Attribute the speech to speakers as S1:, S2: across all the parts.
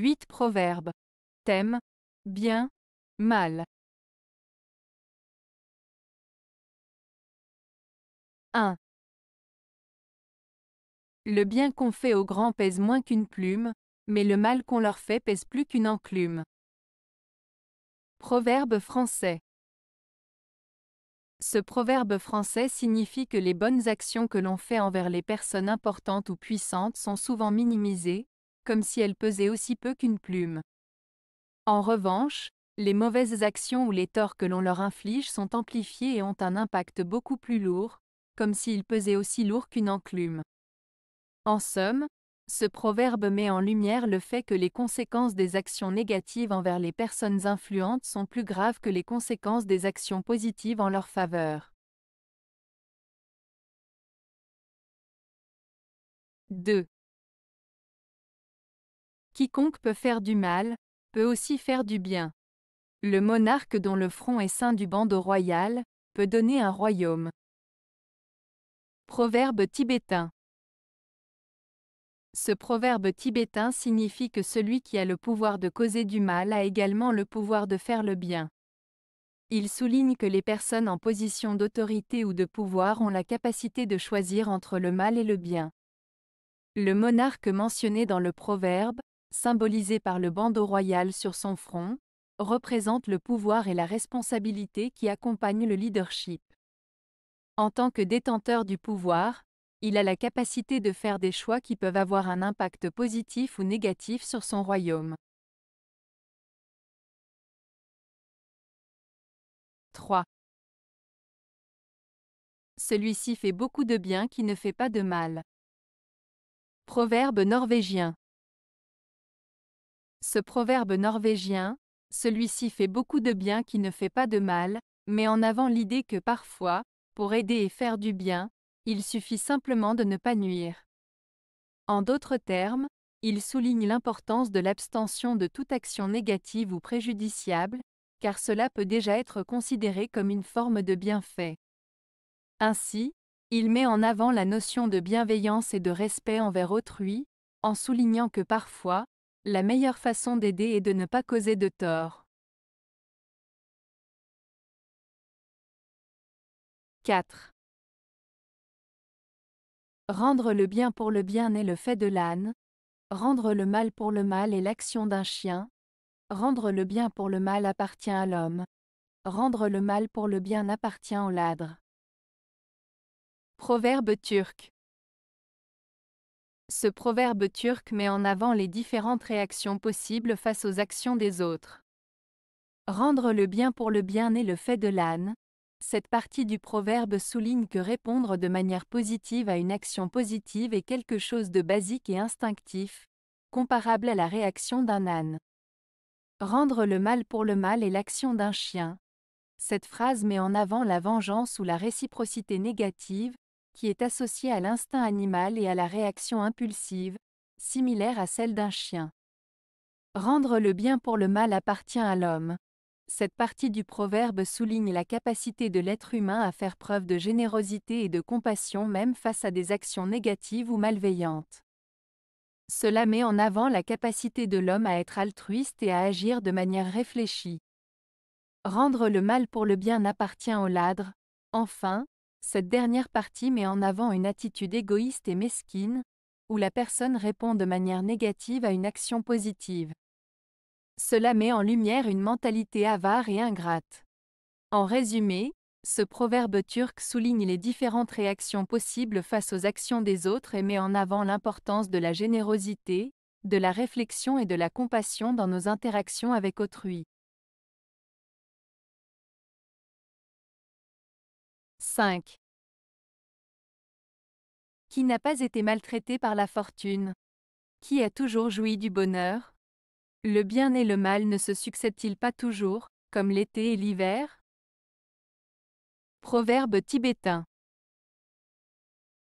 S1: 8 Proverbes. Thème Bien, mal. 1. Le bien qu'on fait aux grands pèse moins qu'une plume, mais le mal qu'on leur fait pèse plus qu'une enclume.
S2: Proverbe français. Ce proverbe français signifie que les bonnes actions que l'on fait envers les personnes importantes ou puissantes sont souvent minimisées, comme si elle pesait aussi peu qu'une plume. En revanche, les mauvaises actions ou les torts que l'on leur inflige sont amplifiés et ont un impact beaucoup plus lourd, comme s'ils pesaient aussi lourd qu'une enclume. En somme, ce proverbe met en lumière le fait que les conséquences des actions négatives envers les
S1: personnes influentes sont plus graves que les conséquences des actions positives en leur faveur. 2. Quiconque peut faire du mal, peut aussi faire du
S2: bien. Le monarque dont le front est ceint du bandeau royal, peut donner un royaume. Proverbe tibétain Ce proverbe tibétain signifie que celui qui a le pouvoir de causer du mal a également le pouvoir de faire le bien. Il souligne que les personnes en position d'autorité ou de pouvoir ont la capacité de choisir entre le mal et le bien. Le monarque mentionné dans le proverbe, symbolisé par le bandeau royal sur son front, représente le pouvoir et la responsabilité qui accompagnent le leadership. En tant que détenteur du pouvoir, il a la capacité de faire des choix qui peuvent
S1: avoir un impact positif ou négatif sur son royaume. 3. Celui-ci fait beaucoup de bien qui ne fait pas de mal.
S2: Proverbe norvégien. Ce proverbe norvégien, celui-ci fait beaucoup de bien qui ne fait pas de mal, met en avant l'idée que parfois, pour aider et faire du bien, il suffit simplement de ne pas nuire. En d'autres termes, il souligne l'importance de l'abstention de toute action négative ou préjudiciable, car cela peut déjà être considéré comme une forme de bienfait. Ainsi, il met en avant la notion de bienveillance et de respect envers autrui,
S1: en soulignant que parfois, la meilleure façon d'aider est de ne pas causer de tort. 4. Rendre le bien pour le bien est le fait de
S2: l'âne, rendre le mal pour le mal est l'action d'un chien, rendre le bien pour le mal appartient à l'homme, rendre le mal pour le bien appartient au ladre. Proverbe turc ce proverbe turc met en avant les différentes réactions possibles face aux actions des autres. Rendre le bien pour le bien est le fait de l'âne. Cette partie du proverbe souligne que répondre de manière positive à une action positive est quelque chose de basique et instinctif, comparable à la réaction d'un âne. Rendre le mal pour le mal est l'action d'un chien. Cette phrase met en avant la vengeance ou la réciprocité négative, qui est associée à l'instinct animal et à la réaction impulsive, similaire à celle d'un chien. Rendre le bien pour le mal appartient à l'homme. Cette partie du proverbe souligne la capacité de l'être humain à faire preuve de générosité et de compassion même face à des actions négatives ou malveillantes. Cela met en avant la capacité de l'homme à être altruiste et à agir de manière réfléchie. Rendre le mal pour le bien appartient au ladre. Enfin, cette dernière partie met en avant une attitude égoïste et mesquine, où la personne répond de manière négative à une action positive. Cela met en lumière une mentalité avare et ingrate. En résumé, ce proverbe turc souligne les différentes réactions possibles face aux actions des autres et met en avant l'importance de la générosité, de la réflexion et de la compassion dans nos interactions avec autrui.
S1: 5. Qui n'a pas été maltraité par la fortune
S2: Qui a toujours joui du bonheur Le bien et le mal ne se succèdent-ils pas toujours, comme l'été et l'hiver Proverbe tibétain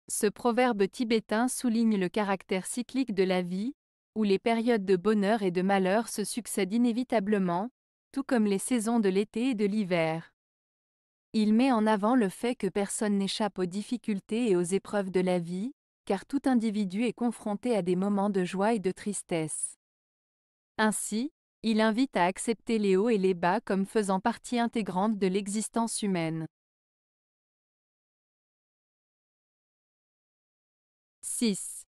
S2: Ce proverbe tibétain souligne le caractère cyclique de la vie, où les périodes de bonheur et de malheur se succèdent inévitablement, tout comme les saisons de l'été et de l'hiver. Il met en avant le fait que personne n'échappe aux difficultés et aux épreuves de la vie, car tout individu est confronté à des moments de joie et de tristesse. Ainsi, il invite à accepter
S1: les hauts et les bas comme faisant partie intégrante de l'existence humaine. 6.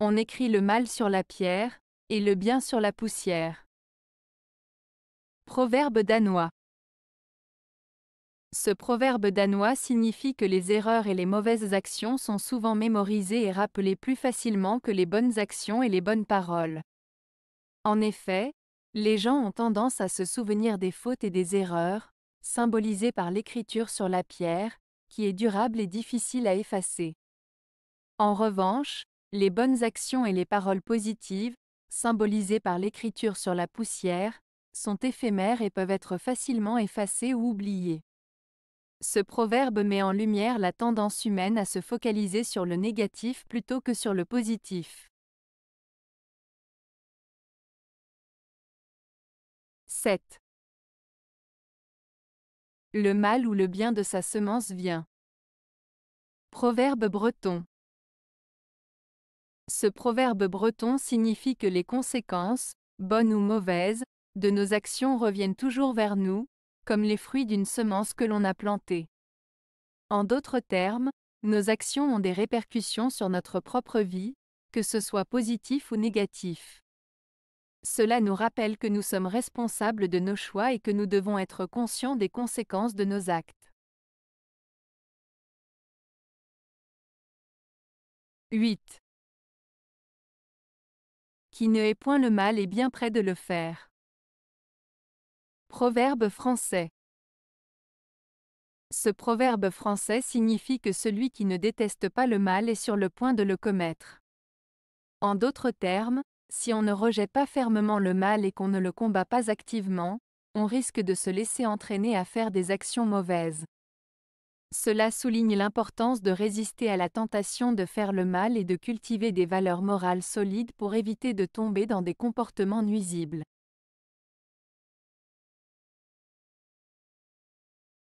S1: On écrit le mal sur la pierre, et le bien sur la poussière. Proverbe danois.
S2: Ce proverbe danois signifie que les erreurs et les mauvaises actions sont souvent mémorisées et rappelées plus facilement que les bonnes actions et les bonnes paroles. En effet, les gens ont tendance à se souvenir des fautes et des erreurs, symbolisées par l'écriture sur la pierre, qui est durable et difficile à effacer. En revanche, les bonnes actions et les paroles positives, symbolisées par l'écriture sur la poussière, sont éphémères et peuvent être facilement effacées ou oubliées. Ce proverbe met en lumière la tendance humaine à se focaliser sur le négatif
S1: plutôt que sur le positif. 7. Le mal ou le bien de sa semence vient. Proverbe breton.
S2: Ce proverbe breton signifie que les conséquences, bonnes ou mauvaises, de nos actions reviennent toujours vers nous, comme les fruits d'une semence que l'on a plantée. En d'autres termes, nos actions ont des répercussions sur notre propre vie, que ce soit positif ou négatif. Cela nous rappelle que nous sommes responsables de nos choix et que nous devons être conscients des conséquences de nos
S1: actes. 8. Qui ne est point le mal est bien près de le faire. Proverbe français.
S2: Ce proverbe français signifie que celui qui ne déteste pas le mal est sur le point de le commettre. En d'autres termes, si on ne rejette pas fermement le mal et qu'on ne le combat pas activement, on risque de se laisser entraîner à faire des actions mauvaises. Cela souligne l'importance de résister à la tentation de faire le mal et de cultiver des valeurs morales solides pour éviter de tomber dans des comportements nuisibles.